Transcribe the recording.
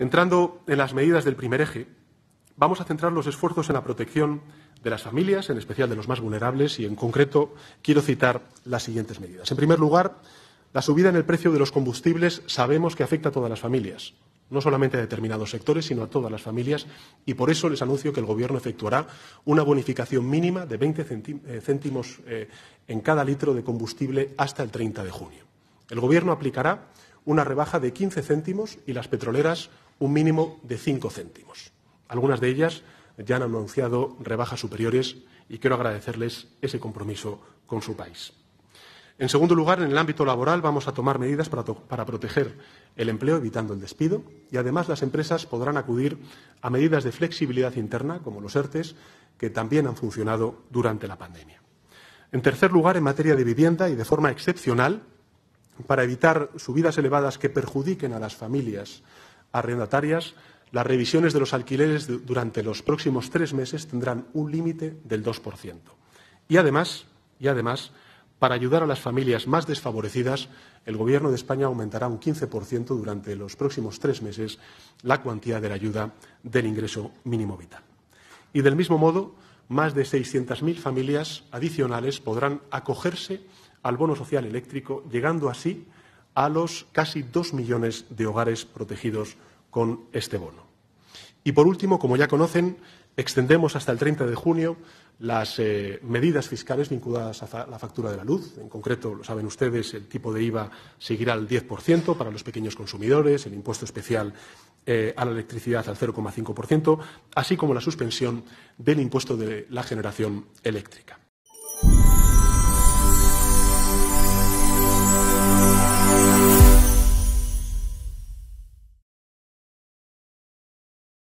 Entrando en las medidas del primer eje, vamos a centrar los esfuerzos en la protección de las familias, en especial de los más vulnerables, y en concreto quiero citar las siguientes medidas. En primer lugar, la subida en el precio de los combustibles sabemos que afecta a todas las familias, no solamente a determinados sectores, sino a todas las familias, y por eso les anuncio que el Gobierno efectuará una bonificación mínima de 20 eh, céntimos eh, en cada litro de combustible hasta el 30 de junio. El Gobierno aplicará una rebaja de 15 céntimos y las petroleras un mínimo de cinco céntimos. Algunas de ellas ya han anunciado rebajas superiores y quiero agradecerles ese compromiso con su país. En segundo lugar, en el ámbito laboral vamos a tomar medidas para, para, proteger el empleo, evitando el despido, y además las empresas podrán acudir a medidas de flexibilidad interna, como los ERTES, que también han funcionado durante la pandemia. En tercer lugar, en materia de vivienda y de forma excepcional, para evitar subidas elevadas que perjudiquen a las familias arrendatarias, las revisiones de los alquileres durante los próximos tres meses tendrán un límite del 2%. Y además, y además, para ayudar a las familias más desfavorecidas, el Gobierno de España aumentará un 15% durante los próximos tres meses la cuantía de la ayuda del ingreso mínimo vital. Y del mismo modo, más de 600.000 familias adicionales podrán acogerse al bono social eléctrico, llegando así a los casi dos millones de hogares protegidos con este bono. Y por último, como ya conocen, extendemos hasta el 30 de junio las eh, medidas fiscales vinculadas a la factura de la luz. En concreto, lo saben ustedes, el tipo de IVA seguirá al 10% para los pequeños consumidores, el impuesto especial eh, a la electricidad al 0,5%, así como la suspensión del impuesto de la generación eléctrica.